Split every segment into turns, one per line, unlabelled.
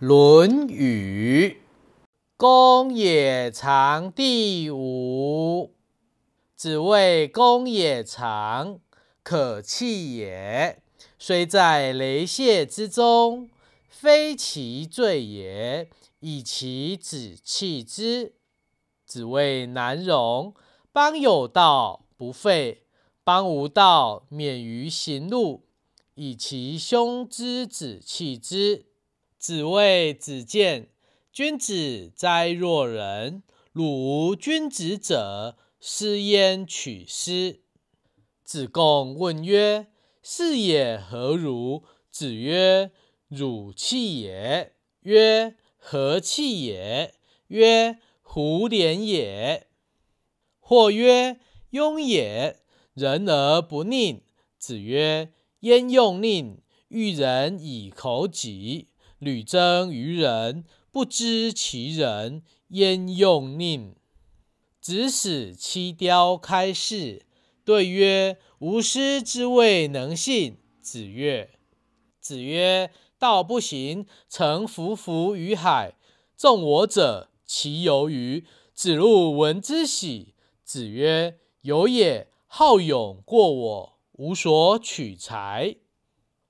《论语·公也长》第五：子谓公也长，可泣也。虽在雷泄之中，非其罪也，以其子弃之。子谓难容。邦有道不废，邦无道免于行路，以其兄之子弃之。子谓子建：“君子哉若人！鲁无君子者，斯焉取斯？”子贡问曰：“是也何如？”子曰：“汝气也。”曰：“何气也？”曰：“胡怜也。”或曰：“雍也，人而不佞。”子曰：“焉用佞？欲人以口己。”吕征于人不知其人焉用佞？子使七雕开示对曰：“吾师之未能信。”子曰：“子曰道不行，诚浮浮于海。众我者，其由于？”子路闻之喜。子曰：“有也，好勇过我，无所取材。”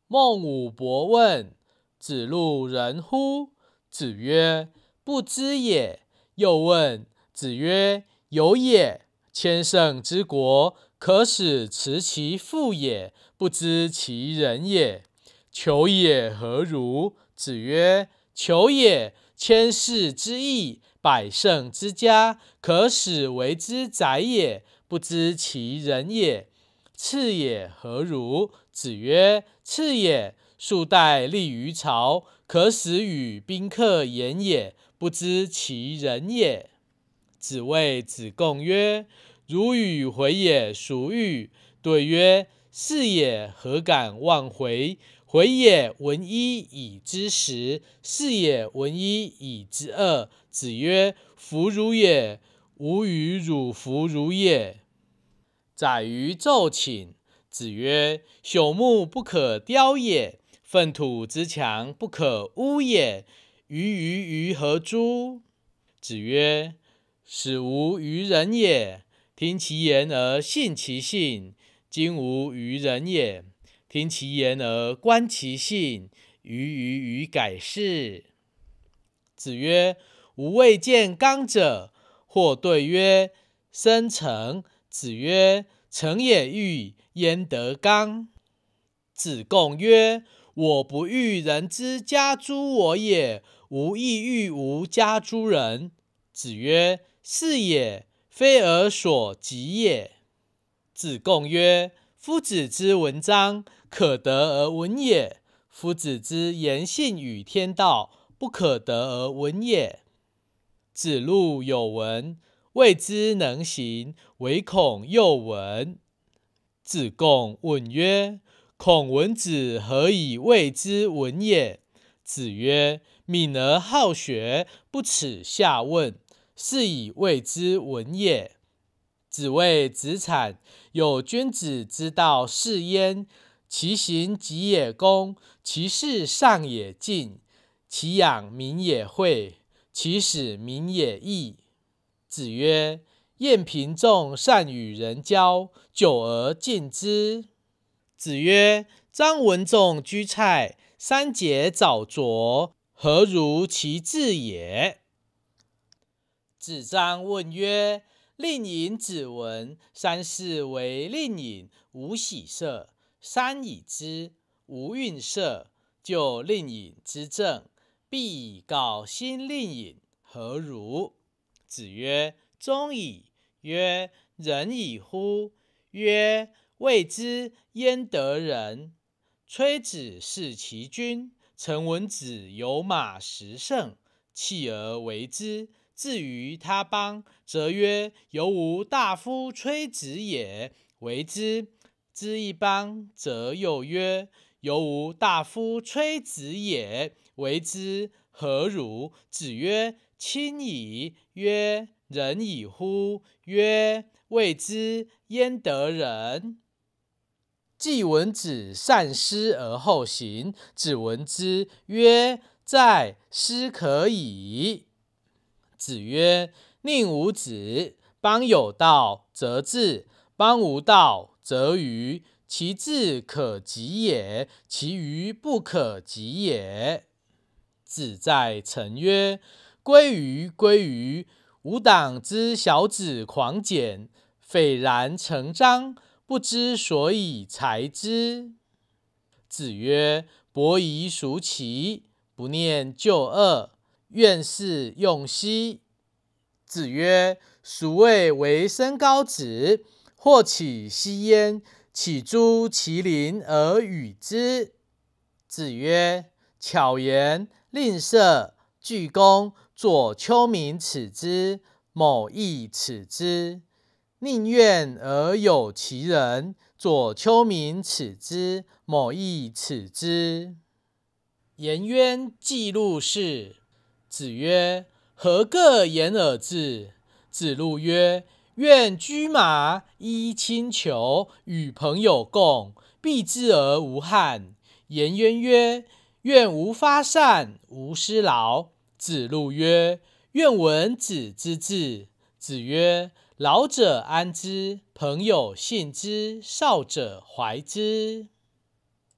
孟武伯问。子路人乎？子曰：不知也。又问。子曰：有也。千乘之国，可使持其父也，不知其人也。求也何如？子曰：求也，千世之义，百乘之家，可使为之宰也，不知其人也。次也何如？子曰：次也。树带立于朝，可使与宾客言也。不知其人也。子谓子贡曰：“如与回也孰欲？”对曰：“是也。”何敢忘回？回也闻一以知十，是也闻一以知二。子曰：“弗如也。吾与汝弗如也。”宰于昼寝。子曰：“朽木不可雕也。”粪土之强不可污也，鱼于鱼何诸？子曰：“使无于人也，听其言而信其信；今无于人也，听其言而观其性。于于于改是。”子曰：“吾未见刚者。”或对曰：“生成。子曰：“成也欲，焉得刚？”子贡曰。我不欲人之家诸我也，无亦欲无家诸人？子曰：是也，非而所及也。子贡曰：夫子之文章，可得而闻也；夫子之言信与天道，不可得而闻也。子路有闻，未之能行，唯恐又闻。子贡问曰。孔文子何以谓之文也？子曰：“敏而好学，不耻下问，是以谓之文也。”子谓子产：“有君子之道是焉：其行己也公，其事上也敬，其养民也惠，其使民也义。”子曰：“晏平仲善与人交，久而敬之。”子曰：“张文仲居蔡，三节早酌，何如其志也？”子张问曰：“令尹子文，三世为令尹，无喜色；三已之，无愠色。就令尹之政，必以告新令尹，何如？”子曰：“忠矣。”曰：“仁矣乎？”曰：“”未之焉得仁？崔子是其君。陈文子有马十乘，弃而为之。至于他邦，则曰：“犹吾大夫崔子也，为之。”之一邦，则又曰：“犹吾大夫崔子也，为之。”何如？子曰：“亲矣。”曰：“仁矣乎？”曰：“未之焉得仁？”既文子善师而后行。子闻之曰：“在师可矣。”子曰：“宁无子。邦有道则治，邦无道则愚。其志可及也，其愚不可及也。”子在成曰：“归于归于，吾党之小子狂简，斐然成章。”不知所以，才之。子曰：“伯夷孰齐，不念旧恶，愿事用兮。”子曰：“孰谓为身高子？或起兮焉，岂诸其邻而与之？”子曰：“巧言令色，鞠躬。左丘明耻之，某亦耻之。”宁愿而有其人。左丘明耻之，某亦耻之。颜渊记录事。子曰：“何各言而至？”子路曰：“愿居马依轻裘，与朋友共，避之而无憾。”颜渊曰：“愿无发善，无失劳。”子路曰：“愿闻子之志。”子曰。老者安之，朋友信之，少者怀之。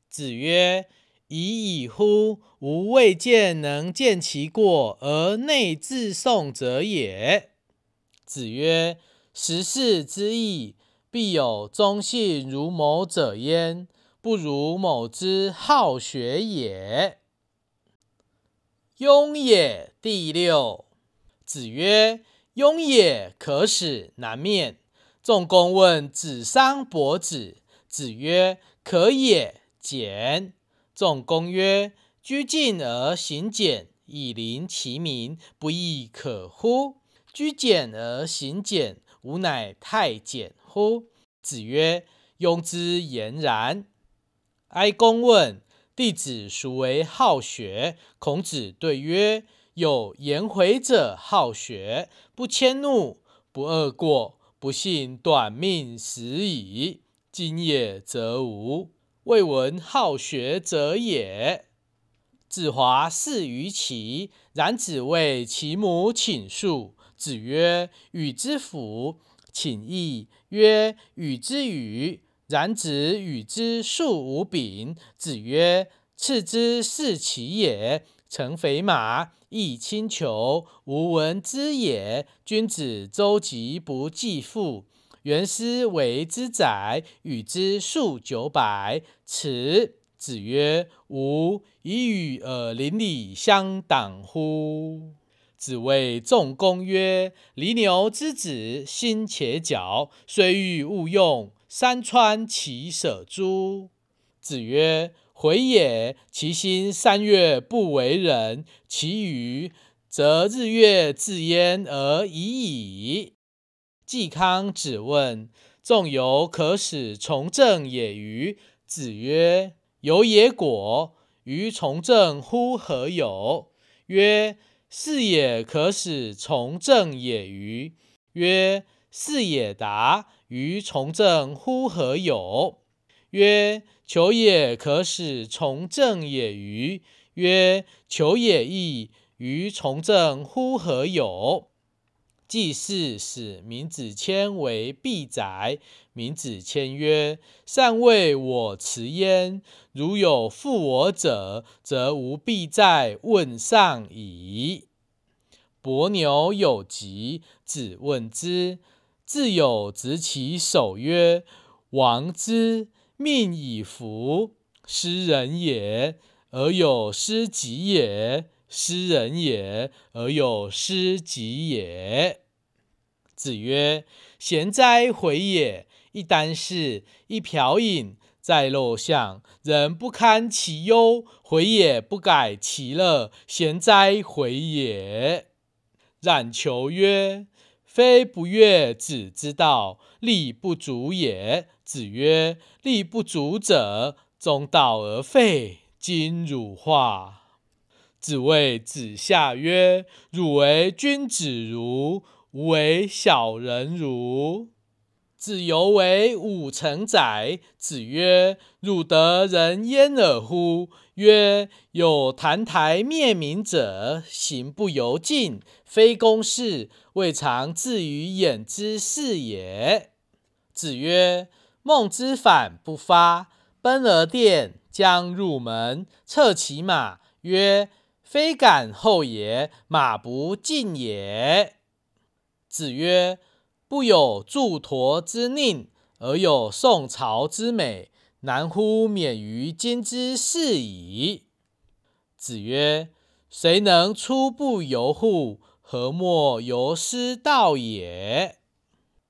子曰：“已矣乎！吾未见能见其过而内自送者也。”子曰：“十世之易，必有忠信如谋者焉，不如某之好学也。”《雍也》第六。子曰。雍也可使南面。仲公问子商伯子，子曰：“可也，简。”仲公曰：“居敬而行简，以临其民，不亦可乎？居简而行简，吾乃太简乎？”子曰：“雍之言然。”哀公问弟子孰为好学？孔子对曰：有颜回者好学，不迁怒，不贰过。不信短命死矣。今也则无，未闻好学者也。子华侍于其然，子谓其母请恕。子曰：“与之辅。”请义曰：“与之与。”然子与之素无柄。子曰：“赐之是其也。”乘肥马，亦轻裘，无闻之也。君子周急不计富。原思为之宰，与之数九百。此子曰：吾以与尔邻里相党乎？子谓仲弓曰：犁牛之子，心且角，虽欲勿用，山川其舍诸？子曰。回也，其心三月不为人，其余则日月自焉而已矣。季康子问：“仲由可使从政也与？”子曰：“由也果，于从政乎何有？”曰：“是也，可使从政也与？”曰：“是也，达，于从政乎何有？”曰：求也可使从政也与？曰：求也易，于从政乎何有？祭祀使民子骞为必宰，民子骞曰：善为我辞焉，如有负我者，则无必再问上矣。伯牛有疾，子问之。自有执其手曰：王之。命以福，失人也；而有失己也。失人也，而有失己也。子曰：“贤哉，回也！一箪食，一瓢饮，在陋巷，人不堪其忧，回也不改其乐。贤哉，回也！”冉求曰：“非不悦子之道，力不足也。”子曰：“力不足者，中道而废。今汝化。”子谓子夏曰：“汝为君子，如，吾为小人，如。”子游为五成宰。子曰：“汝得人焉耳乎？”曰：“有澹台灭明者，行不由敬，非公事，未尝至于焉之是也。”子曰。孟之反不发，奔而殿，将入门，策骑马曰：“非敢后也，马不进也。”子曰：“不有诸陀之宁，而有宋朝之美，难乎免于今之事矣。”子曰：“谁能出不由户？何莫由师道也？”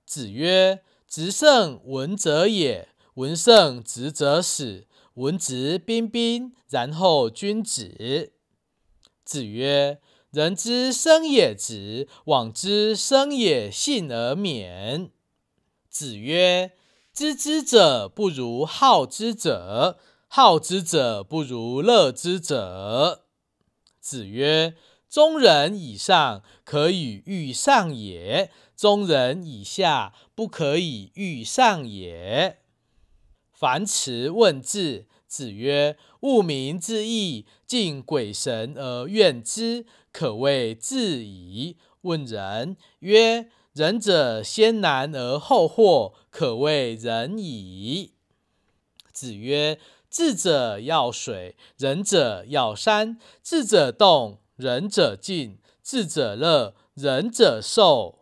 子曰。直胜文者也，文胜直者死。文质彬彬，然后君子。子曰：人之生也直，往之生也幸而免。子曰：知之者不如好之者，好之者不如乐之者。子曰。中人以上可以欲上也，中人以下不可以欲上也。凡迟问智，子曰：物民之义，敬鬼神而怨之，可谓智矣。问仁，曰：仁者先难而后获，可谓仁矣。子曰：智者要水，仁者要山；智者动。仁者敬，智者乐，仁者寿。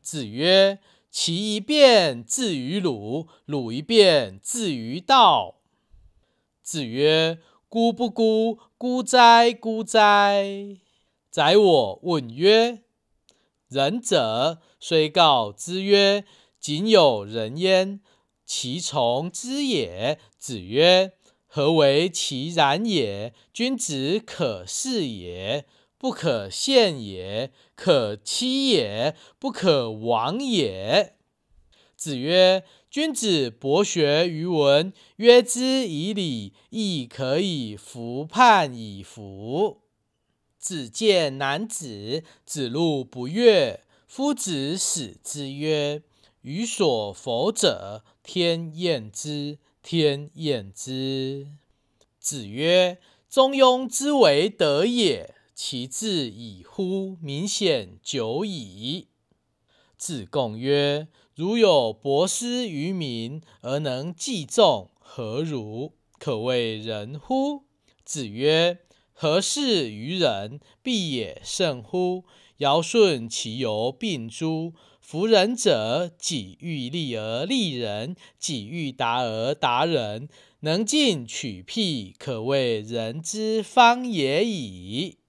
子曰：其一变，至于鲁，鲁一变，至于道。子曰：孤不孤，孤哉，孤哉！宰我问曰：仁者虽告之曰：仅有人焉，其从之也？子曰：何为其然也？君子可视也，不可陷也，可欺也，不可亡也。子曰：君子博学于文，约之以礼，亦可以服判以服。子见男子，子路不悦。夫子使之曰：予所否者，天厌之。天厌之。子曰：“中庸之为德也，其志矣乎明显久矣。”子贡曰：“如有博施于民而能济众，何如？可谓仁乎？”子曰：“何事于人，必也圣乎？尧舜其由病诸。”夫人者，己欲立而立人，己欲达而达人。能进取辟，可谓人之方也已。